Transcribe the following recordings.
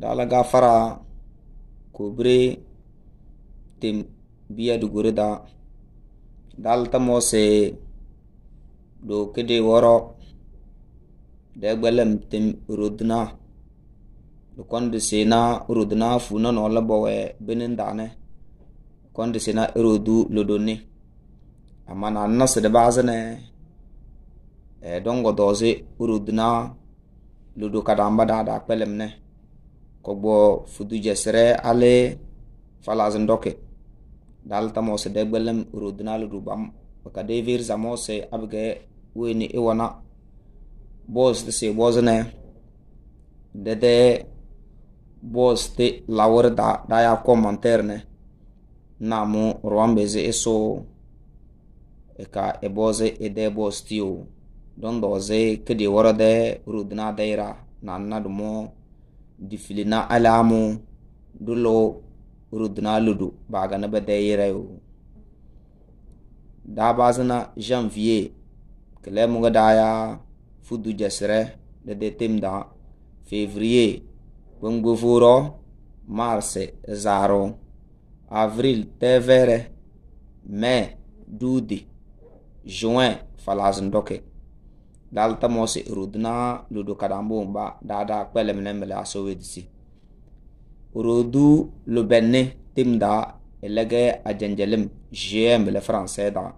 dala ga fara kobre tem biya dugure da dal tamose do kede woro da gbelem tem rodna do kondi sena rodna funa no labo we benin dane kondi sena erodu lodoni amma na nasa da bazane e eh, dongo doze rodna lodo kadamba da da kpelem ne kogbo fuduje sere ale falas ndoke dalta mose de gbelem rudunal rubam bakade virza mose abge weni iwana boste se bozne dede boste lawrda daya commentairene namu rwambezi iso e ka eboze ede bostio dondoze kedi worode rudna deira nanna dumo difilina alamu dulo rudna ludu baga na bada yo da bazna zana janvier kele muga daya fudu jasre de temda fevrier gbongbo furo mars zaro avril tevere mai dudi juin falazndoke dalta mosi rudna ludu kadambu ba dada kwele mene mele aso wedisi rudu lubenne timda elege ajenjelim jie mele franse da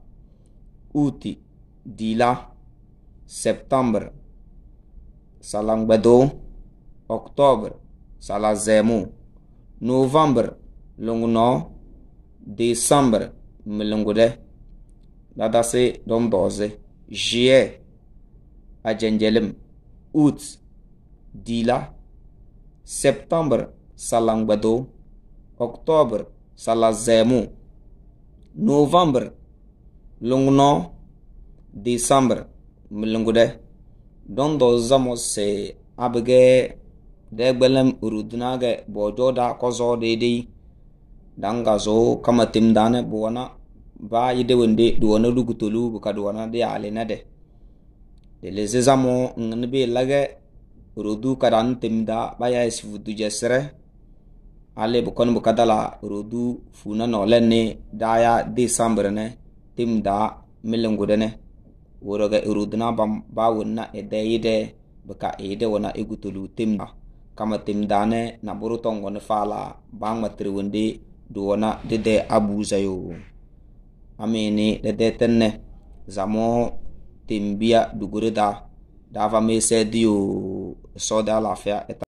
uti dila september salangbedo oktober salazemu november lungno december milungude dadasi dondoze jie ajanjalem ut dila September salang bado Oktober salazemu November, lungno lungno melungude don dondo zamo se abge de gbelem ge bojo da kozo dede danga zo kama timdane buwana ba yide wende duwana lugutulu buka duwana de alena de les exam o ngani be lage rodu kada ani temida ba ya si fudujɛ serɛ ale bukɔni bukada la rodu funa nɔɔlɛ ne daya desambre nɛ temida milengudɛnɛ worɔgɛ rodina ba ba wonna ɛdɛ yidɛ bika ɛyidɛ wona egutolu temida kama temida nɛ na burutɔ ngɔni faa la ba ŋmatire wonde do wona dedɛ abuza yo amini dedɛ tɛnɛ zamɔ tembia dugure da dava mese soda so eta